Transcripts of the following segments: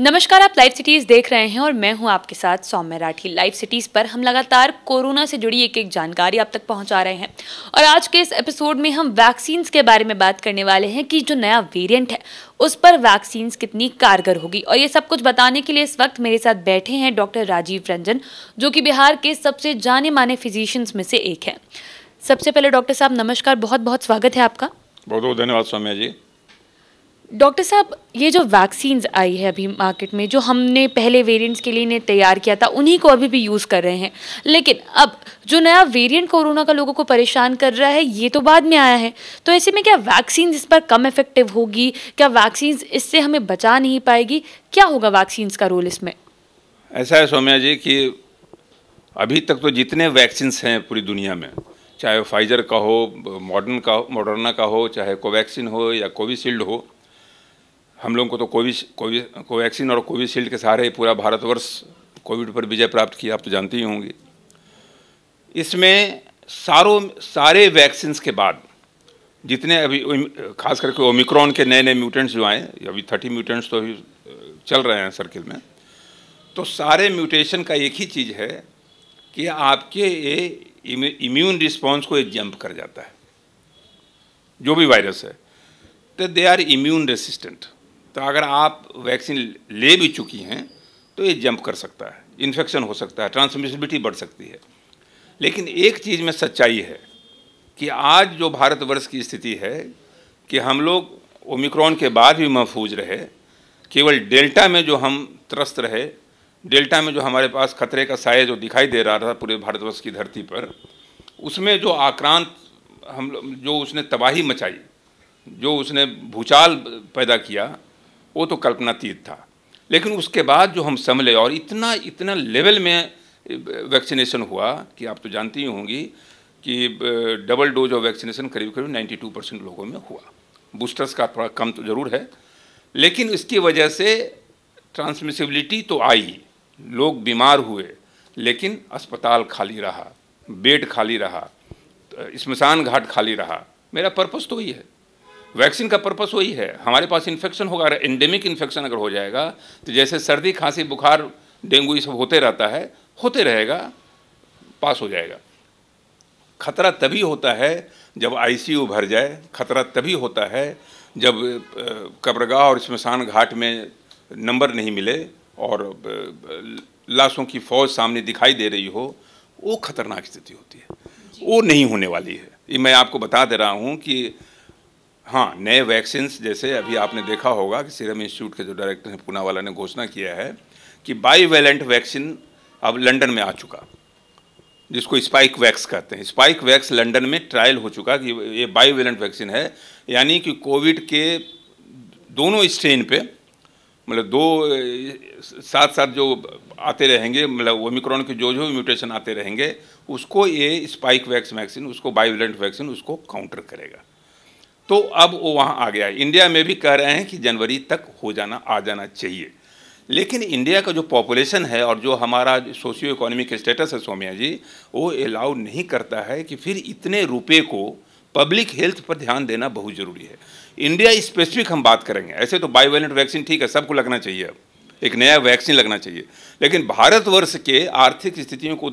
नमस्कार आप live cities देख रहे हैं और मैं हूं आपके साथ सौम्य राठी लाइव सिटीज़ पर हम लगातार कोरोना से जुड़ी एक एक जानकारी आप तक पहुंचा रहे हैं और आज के इस एपिसोड में हम वैक्सीन के बारे में बात करने वाले हैं कि जो नया वेरिएंट है उस पर वैक्सीन्स कितनी कारगर होगी और ये सब कुछ बताने के लिए इस वक्त मेरे साथ बैठे हैं डॉक्टर राजीव रंजन जो कि बिहार के सबसे जाने माने फिजिशियंस में से एक है सबसे पहले डॉक्टर साहब नमस्कार बहुत बहुत स्वागत है आपका बहुत बहुत धन्यवाद सौम्या जी डॉक्टर साहब ये जो वैक्सीन्स आई है अभी मार्केट में जो हमने पहले वेरिएंट्स के लिए इन्हें तैयार किया था उन्हीं को अभी भी यूज़ कर रहे हैं लेकिन अब जो नया वेरिएंट कोरोना का लोगों को परेशान कर रहा है ये तो बाद में आया है तो ऐसे में क्या वैक्सीन इस पर कम इफेक्टिव होगी क्या वैक्सीन इससे हमें बचा नहीं पाएगी क्या होगा वैक्सीन्स का रोल इसमें ऐसा है सौम्या जी कि अभी तक तो जितने वैक्सीन्स हैं पूरी दुनिया में चाहे फाइजर का हो मॉडर्न का मॉडर्ना का हो चाहे कोवैक्सिन हो या कोविशील्ड हो हम लोगों को तो कोवि कोवि कोवैक्सीन और कोविशील्ड के सहारे पूरा भारतवर्ष कोविड पर विजय प्राप्त किया आप तो जानते ही होंगे इसमें सारों सारे वैक्सीन्स के बाद जितने अभी खास करके ओमिक्रॉन के नए नए म्यूटेंट्स जो आए अभी थर्टी म्यूटेंट्स तो अभी चल रहे हैं सर्किल में तो सारे म्यूटेशन का एक ही चीज़ है कि आपके ये इम्यून रिस्पॉन्स को एक जंप कर जाता है जो भी वायरस है तो दे आर इम्यून रेसिस्टेंट तो अगर आप वैक्सीन ले भी चुकी हैं तो ये जंप कर सकता है इन्फेक्शन हो सकता है ट्रांसमिसिबिलिटी बढ़ सकती है लेकिन एक चीज़ में सच्चाई है कि आज जो भारतवर्ष की स्थिति है कि हम लोग ओमिक्रॉन के बाद भी महफूज रहे केवल डेल्टा में जो हम त्रस्त रहे डेल्टा में जो हमारे पास खतरे का साय जो दिखाई दे रहा था पूरे भारतवर्ष की धरती पर उसमें जो आक्रांत हम जो उसने तबाही मचाई जो उसने भूचाल पैदा किया वो तो कल्पनातीत था लेकिन उसके बाद जो हम संभले और इतना इतना लेवल में वैक्सीनेशन हुआ कि आप तो जानती ही होंगी कि डबल डोज ऑफ वैक्सीनेशन करीब करीब 92 परसेंट लोगों में हुआ बूस्टर्स का थोड़ा कम तो ज़रूर है लेकिन इसकी वजह से ट्रांसमिसिबिलिटी तो आई लोग बीमार हुए लेकिन अस्पताल खाली रहा बेड खाली रहा स्मशान घाट खाली रहा मेरा पर्पज़ तो ही है वैक्सीन का पर्पस वही है हमारे पास इन्फेक्शन होगा अगर एंडेमिक इन्फेक्शन अगर हो जाएगा तो जैसे सर्दी खांसी बुखार डेंगू ये सब होते रहता है होते रहेगा पास हो जाएगा खतरा तभी होता है जब आईसीयू भर जाए खतरा तभी होता है जब कब्रगाह और शमशान घाट में नंबर नहीं मिले और लाशों की फौज सामने दिखाई दे रही हो वो खतरनाक स्थिति होती है वो नहीं होने वाली है ये मैं आपको बता दे रहा हूँ कि हाँ नए वैक्सीन जैसे अभी आपने देखा होगा कि सीरम इंस्टीट्यूट के जो डायरेक्टर हैं पूना वाला ने घोषणा किया है कि बाईवेलेंट वैक्सीन अब लंदन में आ चुका जिसको स्पाइक वैक्स कहते हैं स्पाइक वैक्स लंदन में ट्रायल हो चुका कि ये बाईवेलेंट वैक्सीन है यानी कि कोविड के दोनों स्ट्रेन पे मतलब दो साथ साथ जो आते रहेंगे मतलब ओमिक्रॉन के जो जो म्यूटेशन आते रहेंगे उसको ये स्पाइक वैक्स वैक्सीन उसको बायोलेंट वैक्सीन उसको काउंटर करेगा तो अब वो वहाँ आ गया है इंडिया में भी कह रहे हैं कि जनवरी तक हो जाना आ जाना चाहिए लेकिन इंडिया का जो पॉपुलेशन है और जो हमारा सोशियो इकोनॉमिक स्टेटस है सोमिया जी वो अलाउ नहीं करता है कि फिर इतने रुपए को पब्लिक हेल्थ पर ध्यान देना बहुत ज़रूरी है इंडिया स्पेसिफिक हम बात करेंगे ऐसे तो बायोवेलेंट वैक्सीन ठीक है सबको लगना चाहिए अब एक नया वैक्सीन लगना चाहिए लेकिन भारतवर्ष के आर्थिक स्थितियों को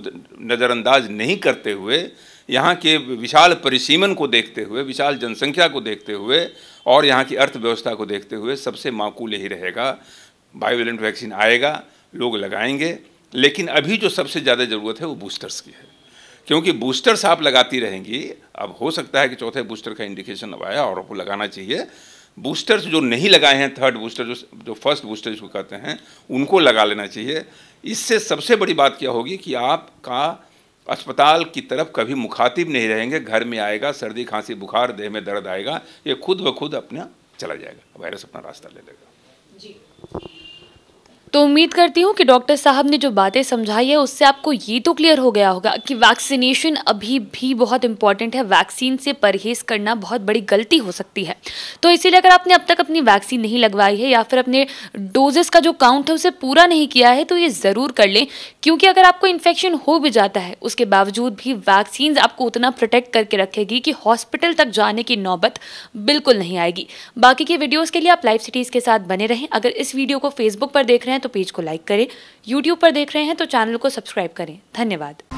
नज़रअंदाज नहीं करते हुए यहाँ के विशाल परिसीमन को देखते हुए विशाल जनसंख्या को देखते हुए और यहाँ की अर्थव्यवस्था को देखते हुए सबसे माकूल यही रहेगा बायोवेलेंट वैक्सीन आएगा लोग लगाएंगे लेकिन अभी जो सबसे ज़्यादा ज़रूरत है वो बूस्टर्स की है क्योंकि बूस्टर्स आप लगाती रहेंगी अब हो सकता है कि चौथे बूस्टर का इंडिकेशन अब आया और आपको लगाना चाहिए बूस्टर्स जो नहीं लगाए हैं थर्ड बूस्टर जो जो फर्स्ट बूस्टर जिसको कहते हैं उनको लगा लेना चाहिए इससे सबसे बड़ी बात क्या होगी कि आपका अस्पताल की तरफ कभी मुखातिब नहीं रहेंगे घर में आएगा सर्दी खांसी बुखार देह में दर्द आएगा ये खुद ब खुद अपना चला जाएगा वायरस अपना रास्ता ले लेगा जी तो उम्मीद करती हूँ कि डॉक्टर साहब ने जो बातें समझाई है उससे आपको ये तो क्लियर हो गया होगा कि वैक्सीनेशन अभी भी बहुत इंपॉर्टेंट है वैक्सीन से परहेज करना बहुत बड़ी गलती हो सकती है तो इसीलिए अगर आपने अब तक अपनी वैक्सीन नहीं लगवाई है या फिर अपने डोजेस का जो काउंट है उसे पूरा नहीं किया है तो ये ज़रूर कर लें क्योंकि अगर आपको इन्फेक्शन हो भी जाता है उसके बावजूद भी वैक्सीन आपको उतना प्रोटेक्ट करके रखेगी कि हॉस्पिटल तक जाने की नौबत बिल्कुल नहीं आएगी बाकी के वीडियोज़ के लिए आप लाइव सिटीज़ के साथ बने रहें अगर इस वीडियो को फेसबुक पर देख रहे हैं तो पेज को लाइक करें यूट्यूब पर देख रहे हैं तो चैनल को सब्सक्राइब करें धन्यवाद